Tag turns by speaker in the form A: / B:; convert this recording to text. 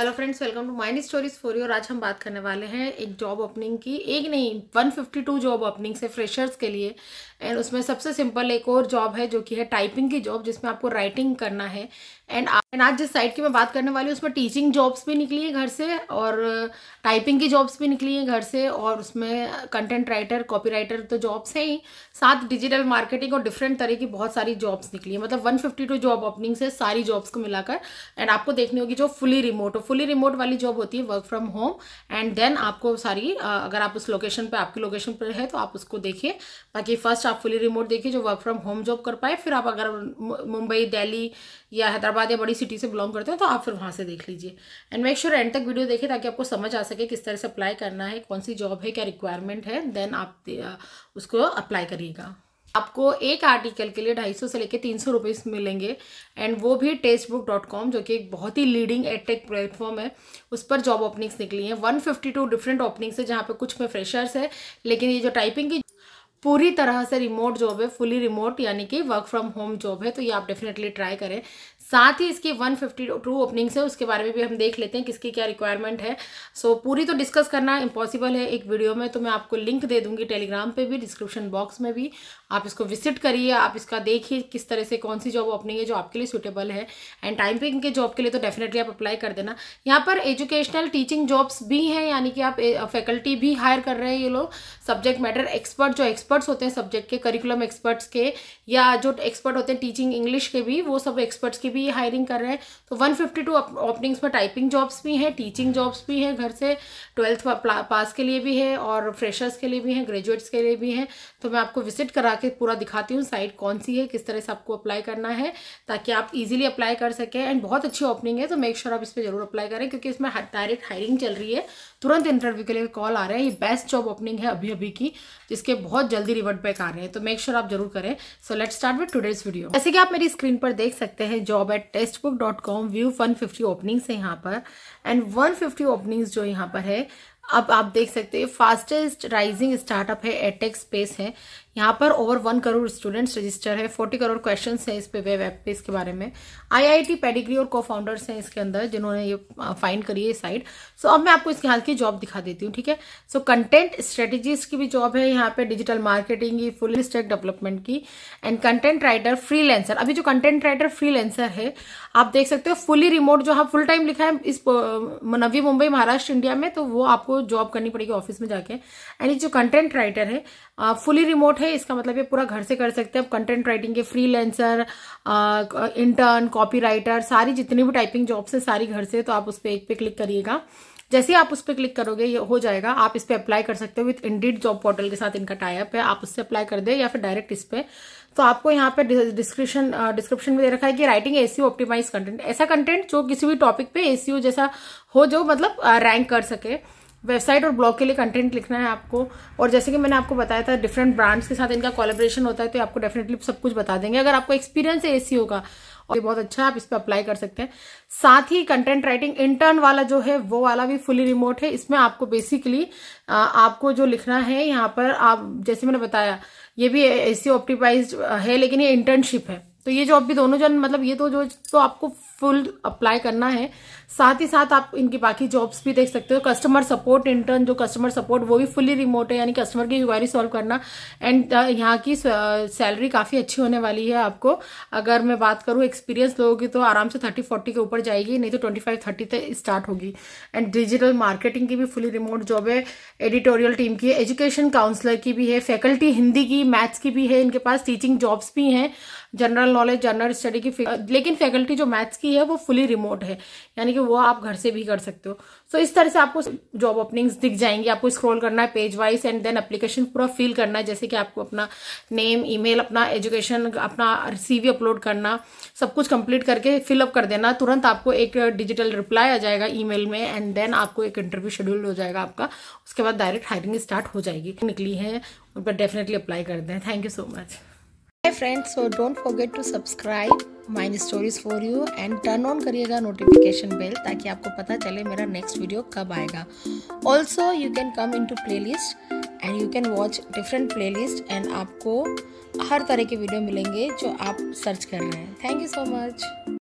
A: hello friends welcome to mine stories for you और आज हम बात करने वाले हैं एक जॉब ओपनिंग की एक नहीं 152 जॉब ओपनिंग से फ्रेशर्स के लिए एंड उसमें सबसे सिंपल एक और जॉब है जो कि है टाइपिंग की जॉब जिसमें आपको राइटिंग करना है एंड एंड आज जिस साइट की मैं बात करने वाली हूँ उसमें टीचिंग जॉब्स भी निकली है घर से और टाइपिंग uh, की जॉब्स भी निकली है घर से और उसमें कंटेंट राइटर कॉपी राइटर तो जॉब्स हैं ही साथ डिजिटल मार्केटिंग और डिफरेंट तरह की बहुत सारी जॉब्स निकली है मतलब 152 जॉब ओपनिंग से सारी जॉब्स को मिलाकर एंड आपको देखनी होगी जो फुली रिमोट और फुली रिमोट वाली जॉब होती है work from home and then आपको सारी अगर आप उस लोकेशन पे आपकी लोकेशन पर है तो आप उसको देखिए बाकी फर्स्ट आप फुली रिमोट देखिए जो वर्क फ्रॉम होम जॉब कर पाए फिर आप अगर मुंबई दिल्ली या हैदराबाद या बड़ी सिटी से बिलोंग करते हैं तो आप फिर वहाँ से देख लीजिए एंड मेक श्योर एंड तक वीडियो देखिए ताकि आपको समझ आ सके किस तरह से अप्लाई करना है कौन सी जॉब है क्या रिक्वायरमेंट है देन आप उसको अप्लाई करिएगा आपको एक आर्टिकल के लिए ढाई सौ से लेकर तीन सौ रुपये मिलेंगे एंड वो भी टेक्स्ट बुक डॉट कॉम जो कि एक बहुत ही लीडिंग एडटेक प्लेटफॉर्म है उस पर जॉब ओपनिंग्स निकली हैं one fifty two different openings है जहाँ पे कुछ में फ्रेशर्स है लेकिन ये जो टाइपिंग की पूरी तरह से रिमोट जॉब है फुली रिमोट यानी कि वर्क फ्रॉम होम जॉब है तो ये आप डेफिनेटली ट्राई करें साथ ही इसकी 152 ओपनिंग्स है उसके बारे में भी हम देख लेते हैं किसकी क्या रिक्वायरमेंट है सो so, पूरी तो डिस्कस करना इम्पॉसिबल है एक वीडियो में तो मैं आपको लिंक दे दूंगी टेलीग्राम पे भी डिस्क्रिप्शन बॉक्स में भी आप इसको विजिट करिए आप इसका देखिए किस तरह से कौन सी जॉब ओपनिंग है जो आपके लिए सूटेबल है एंड टाइम पे इनके जॉब के लिए तो डेफिनेटली आप अप्लाई कर देना यहाँ पर एजुकेशनल टीचिंग जॉब्स भी हैं यानी कि आप फैकल्टी भी हायर कर रहे हैं ये लोग सब्जेक्ट मैटर एक्सपर्ट जो एक्सपर्ट्स होते हैं सब्जेक्ट के करिकुलम एक्सपर्ट्स के या जो एक्सपर्ट होते हैं टीचिंग इंग्लिश के भी वो सब एक्सपर्ट्स की भी भी हायरिंग कर रहे हैं तो 152 ओपनिंग्स में टाइपिंग जॉब्स भी हैं टीचिंग जॉब्स भी हैं घर से ट्वेल्थ पास के लिए भी है और फ्रेशर्स के लिए भी हैं ग्रेजुएट्स के लिए भी हैं तो मैं आपको विजिट करा के पूरा दिखाती हूँ साइट कौन सी है किस तरह से आपको अप्लाई करना है ताकि आप ईजिली अप्लाई कर सकें एंड बहुत अच्छी ओपनिंग है तो मेक श्योर आप इस पर जरूर अप्लाई करें क्योंकि इसमें डायरेक्ट हायरिंग चल रही है तुरंत इंटरव्यू के लिए कॉल आ रहे हैं ये बेस्ट जॉब ओपनिंग है अभी अभी की जिसके बहुत जल्दी रिवर्ट बैक आ रहे हैं तो मेक श्योर sure आप जरूर करें so let start with today's video जैसे कि आप मेरी स्क्रीन पर देख सकते हैं job job at text book dot com view one fifty openings है यहाँ पर एंड वन फिफ्टी ओपनिंग्स जो यहाँ पर है अब आप देख सकते हैं फास्टेस्ट राइजिंग स्टार्टअप है एटेक स्पेस है यहाँ पर over one crore students register है फोर्टी करोड़ क्वेश्चन है इस पे वेब पे इसके बारे में आईआईटी पेडिग्री और को फाउंडर्स हैं इसके अंदर जिन्होंने ये फाइंड करी है साइड सो अब मैं आपको इसके हाल की जॉब दिखा देती हूँ ठीक है सो कंटेंट स्ट्रेटेजीज की भी जॉब है यहाँ पे डिजिटल मार्केटिंग की फुल स्टेक डेवलपमेंट की एंड कंटेंट राइटर फ्री अभी जो कंटेंट राइटर फ्री है आप देख सकते हो फुली रिमोट जो हाँ फुल टाइम लिखा है इस नवी मुंबई महाराष्ट्र इंडिया में तो वो आपको जॉब करनी पड़ेगी ऑफिस में जाके एंड जो कंटेंट राइटर है फुली रिमोट आउट है इसका मतलब ये पूरा घर से कर सकते हैं आप कंटेंट राइटिंग के freelancer intern copy writer सारी जितनी भी टाइपिंग जॉब्स है सारी घर से तो आप उस पर एक पे क्लिक करिएगा जैसे आप उस पर क्लिक करोगे ये हो जाएगा आप इस पर अप्लाई कर सकते हो विथ इंडिड जॉब पोर्टल के साथ इनका टाइप है आप उससे अप्लाई कर दे या फिर डायरेक्ट इस पर तो आपको यहाँ पे डिस्क्रिप्शन डिस्क्रिप्शन में दे रखा है कि राइटिंग एसीओ ऑप्टिमाइज कंटेंट ऐसा कंटेंट जो किसी भी टॉपिक पे एसीओ जैसा हो जो मतलब रैंक कर सके वेबसाइट और ब्लॉग के लिए कंटेंट लिखना है आपको और जैसे कि मैंने आपको बताया था डिफरेंट ब्रांड्स के साथ इनका कोलेब्रेशन होता है तो आपको डेफिनेटली सब कुछ बता देंगे अगर आपको एक्सपीरियंस है एसी होगा और ये बहुत अच्छा आप इस पर अप्लाई कर सकते हैं साथ ही कंटेंट राइटिंग इंटर्न वाला जो है वो वाला भी फुली रिमोट है इसमें आपको बेसिकली आपको जो लिखना है यहाँ पर आप जैसे मैंने बताया ये भी सी ऑप्टिपाइज है लेकिन ये इंटर्नशिप है तो ये जो भी दोनों जन मतलब ये तो जो तो आपको फुल अप्लाई करना है साथ ही साथ आप इनकी बाकी जॉब्स भी देख सकते हो कस्टमर सपोर्ट इंटर्न जो कस्टमर सपोर्ट वो भी फुली रिमोट है यानी कस्टमर की इंक्वायरी सॉल्व करना एंड uh, यहाँ की सैलरी uh, काफ़ी अच्छी होने वाली है आपको अगर मैं बात करूँ एक्सपीरियंस लोगों की तो आराम से थर्टी फोर्टी के ऊपर जाएगी नहीं तो ट्वेंटी फाइव थर्टी तक स्टार्ट होगी एंड डिजिटल मार्केटिंग की भी फुली रिमोट जॉब है एडिटोरियल टीम की एजुकेशन काउंसलर की भी है फैकल्टी हिंदी की मैथ्स की भी है इनके पास टीचिंग जॉब्स भी हैं जनरल नॉलेज जनरल स्टडी की लेकिन फैकल्टी जो मैथ्स की की है वो फुली रिमोट है यानी कि वो आप घर से भी कर सकते हो सो so, इस तरह से आपको जॉब ओपनिंग्स दिख जाएंगी आपको स्क्रॉल करना है page wise and then application पूरा फिल करना है जैसे कि आपको अपना नेम ईमेल अपना एजुकेशन अपना सीवी अपलोड करना सब कुछ कंप्लीट करके फिलअप कर देना तुरंत आपको एक डिजिटल रिप्लाई आ जाएगा ईमेल में एंड देन आपको एक इंटरव्यू शेड्यूल हो जाएगा आपका उसके बाद डायरेक्ट हायरिंग स्टार्ट हो जाएगी निकली है उन पर डेफिनेटली अप्लाई कर दें thank you so much friends so don't forget to subscribe mine stories for you and turn on करिएगा नोटिफिकेशन बेल ताकि आपको पता चले मेरा नेक्स्ट वीडियो कब आएगा also you can come in to playlist and you can watch different playlist and आपको हर तरह के वीडियो मिलेंगे जो आप सर्च कर रहे हैं थैंक यू सो मच